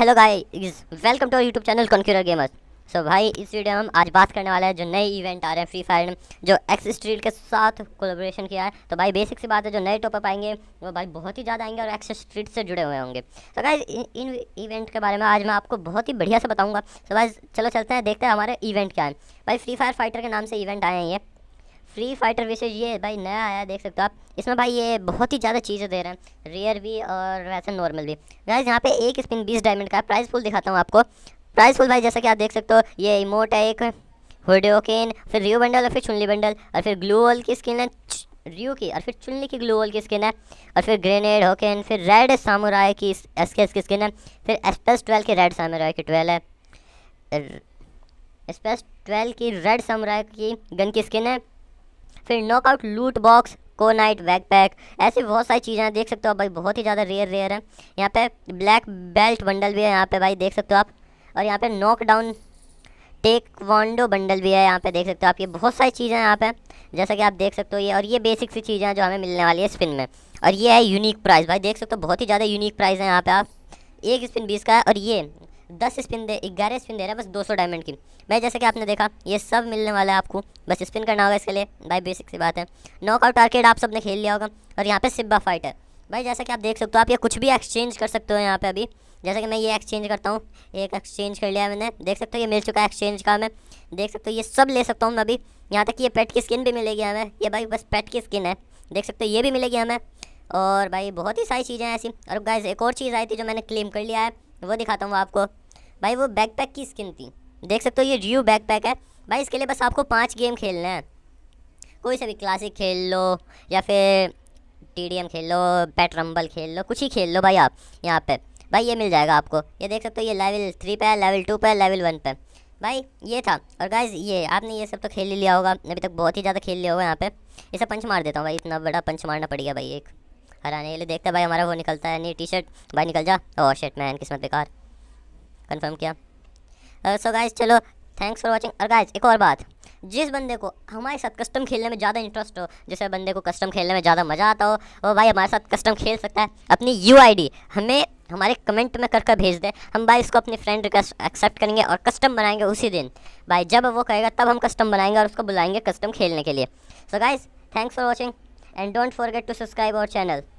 hello guys welcome to YouTube channel conquer gamers so भाई इस video में हम आज बात करने वाले हैं जो नए इवेंट आ रहे हैं फ्री फायर में जो एक्स स्ट्रीट के साथ कोलेबोरेशन किया है तो भाई बेसिक सी बात है जो नए टॉपअप आएंगे वो भाई बहुत ही ज़्यादा आएंगे और एक्स स्ट्रीट से जुड़े हुए होंगे तो गाइज इन इवेंट के बारे में आज मैं आपको बहुत ही बढ़िया से बताऊँगा सो so, भाई चलो चलते हैं देखते हैं हमारे इवेंट क्या है भाई फ्री फायर फाइटर के नाम से इवेंट आए हैं ये फ्री फाइटर विशेष ये भाई नया आया देख सकते हो आप इसमें भाई ये बहुत ही ज़्यादा चीज़ें दे रहे हैं रेयर भी और वैसे नॉर्मल भी गाइज यहाँ पे एक स्पिन बीस डायमंड का प्राइस फुल दिखाता हूँ आपको प्राइस फुल भाई जैसा कि आप देख सकते हो ये इमोट है एक होडियोकेन फिर रियो बंडल और फिर चुनली बंडल और फिर ग्लू वॉल की स्किन है रियो की और फिर चुनली की ग्लू वॉल की स्किन है और फिर ग्रेनेड होकेन फिर रेड सामोराय की एस के एस की स्किन है फिर एसपेस ट्वेल्व की रेड सामोराय की ट्वेल्व है एसपेस ट्वेल्व की रेड सामोराय की गन की स्किन है फिर नॉकआउट लूट बॉक्स नाइट बैक पैक ऐसी बहुत सारी चीज़ें देख सकते हो आप भाई बहुत ही ज़्यादा रेयर रेयर है यहाँ पे ब्लैक बेल्ट बंडल भी है यहाँ पे भाई देख सकते हो आप और यहाँ पे knock down taekwondo bundle भी है यहाँ पे देख सकते हो आप ये बहुत सारी चीज़ें हैं यहाँ पे जैसा कि आप देख सकते हो ये और ये बेसिक सी चीज़ें हैं जो हमें मिलने वाली है स्पिन में और ये है यूनिक प्राइस भाई देख सकते हो बहुत ही ज़्यादा यूनिक प्राइस है यहाँ पे आप एक स्पिन बीस का है और ये दस स्पिन दे ग्यारह स्पिन दे रहा है बस दो सौ डायमंड की भाई जैसे कि आपने देखा ये सब मिलने वाला है आपको बस स्पिन करना होगा इसके लिए भाई बेसिक सी बात है नॉकआउट टारगेट आप सब ने खेल लिया होगा और यहाँ पे सिब्बा फाइट है भाई जैसा कि आप देख सकते हो आप ये कुछ भी एक्सचेंज कर सकते हो यहाँ पे अभी जैसा कि मैं ये एक्सचेंज करता हूँ एक एक्सचेंज कर लिया मैंने देख सकते हो ये मिल चुका है एक्सचेंज का मैं देख सकते हो ये सब ले सकता हूँ मैं अभी यहाँ तक कि ये पेट की स्किन भी मिलेगी हमें ये भाई बस पेट की स्किन है देख सकते हो ये भी मिलेगी हमें और भाई बहुत ही सारी चीज़ें ऐसी और गाइज एक और चीज़ आई थी जो मैंने क्लेम कर लिया है वो दिखाता हूँ आपको भाई वो बैकपैक की स्किन थी देख सकते हो ये जियो बैकपैक है भाई इसके लिए बस आपको पाँच गेम खेलना है कोई सा भी क्लासिक खेल लो या फिर टी खेल लो बैट रंबल खेल लो कुछ ही खेल लो भाई आप यहाँ पे भाई ये मिल जाएगा आपको ये देख सकते हो ये लेवल थ्री पे है लेवल टू पे है लेवल वन पे भाई ये था और गाइज ये आपने ये सब तो खेल ही लिया होगा अभी तक बहुत ही ज़्यादा खेल लिया होगा यहाँ पे इसे पंच मार देता हूँ भाई इतना बड़ा पंच मारना पड़ेगा भाई एक हराने के लिए देखते भाई हमारा वो निकलता है नहीं टी शर्ट भाई निकल जा और शर्ट मैन किस्मत बेकार कंफर्म किया सो uh, गाइज so चलो थैंक्स फॉर वॉचिंग और गाइज एक और बात जिस बंदे को हमारे साथ कस्टम खेलने में ज़्यादा इंटरेस्ट हो जैसे बंदे को कस्टम खेलने में ज़्यादा मज़ा आता हो वो भाई हमारे साथ कस्टम खेल सकता है अपनी यू हमें हमारे कमेंट में कर कर भेज दें हम भाई इसको अपनी फ्रेंड रिक्वेस्ट एक्सेप्ट करेंगे और कस्टम बनाएंगे उसी दिन भाई जब वो कहेगा तब हम कस्टम बनाएंगे और उसको बुलाएंगे कस्टम खेलने के लिए so guys thanks for watching and don't forget to subscribe our channel